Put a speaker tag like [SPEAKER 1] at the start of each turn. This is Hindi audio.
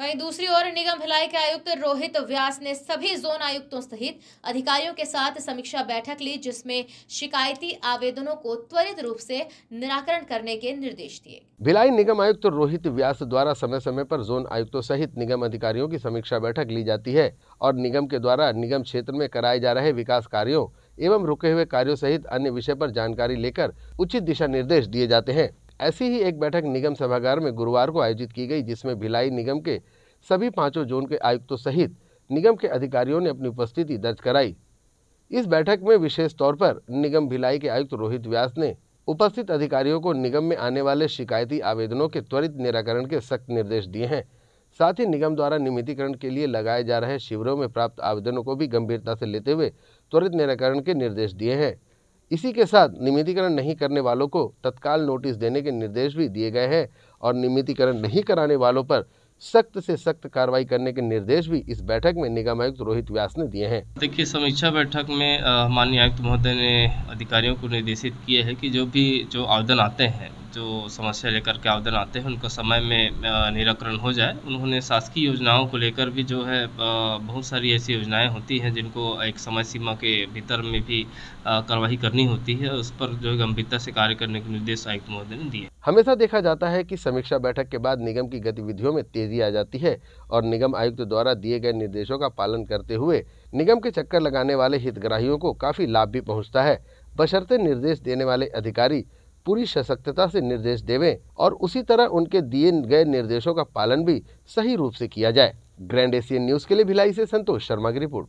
[SPEAKER 1] वहीं दूसरी ओर निगम भिलाई के आयुक्त रोहित व्यास ने सभी जोन आयुक्तों सहित अधिकारियों के साथ समीक्षा बैठक ली जिसमें शिकायती आवेदनों को त्वरित रूप से निराकरण करने के निर्देश दिए
[SPEAKER 2] भिलाई निगम आयुक्त रोहित व्यास द्वारा समय समय पर जोन आयुक्तों सहित निगम अधिकारियों की समीक्षा बैठक ली जाती है और निगम के द्वारा निगम क्षेत्र में कराए जा रहे विकास कार्यो एवं रुके हुए कार्यो सहित अन्य विषय आरोप जानकारी लेकर उचित दिशा निर्देश दिए जाते हैं ऐसी ही एक बैठक निगम सभागार में गुरुवार को आयोजित की गई जिसमें भिलाई निगम के सभी पाँचों जोन के आयुक्तों सहित निगम के अधिकारियों ने अपनी उपस्थिति दर्ज कराई इस बैठक में विशेष तौर पर निगम भिलाई के आयुक्त रोहित व्यास ने उपस्थित अधिकारियों को निगम में आने वाले शिकायती आवेदनों के त्वरित निराकरण के सख्त निर्देश दिए हैं साथ ही निगम द्वारा नियमितीकरण के लिए लगाए जा रहे शिविरों में प्राप्त आवेदनों को भी गंभीरता से लेते हुए त्वरित निराकरण के निर्देश दिए हैं इसी के साथ नियमितीकरण नहीं करने वालों को तत्काल नोटिस देने के निर्देश भी दिए गए हैं और नियमितीकरण नहीं कराने वालों पर सख्त से सख्त कार्रवाई करने के निर्देश भी इस बैठक में निगम आयुक्त रोहित व्यास ने दिए हैं
[SPEAKER 3] देखिए समीक्षा बैठक में माननीय आयुक्त महोदय ने अधिकारियों को निर्देशित किया है कि जो भी जो आवेदन आते हैं जो समस्या लेकर के आवेदन आते हैं उनका समय में निराकरण हो जाए उन्होंने शासकीय योजनाओं को लेकर भी जो है बहुत सारी ऐसी योजनाएं होती हैं जिनको एक समय सीमा के भीतर में भी कार्रवाई करनी होती है उस पर जो है गंभीरता से कार्य करने के निर्देश आयुक्त महोदय ने दिए
[SPEAKER 2] हमेशा देखा जाता है कि समीक्षा बैठक के बाद निगम की गतिविधियों में तेजी आ जाती है और निगम आयुक्त द्वारा दिए गए निर्देशों का पालन करते हुए निगम के चक्कर लगाने वाले हितग्राहियों को काफी लाभ भी पहुँचता है बशर्ते निर्देश देने वाले अधिकारी पूरी सशक्तता से निर्देश देवें और उसी तरह उनके दिए गए निर्देशों का पालन भी सही रूप से किया जाए ग्रैंड एशियन न्यूज़ के लिए भिलाई से संतोष शर्मा की रिपोर्ट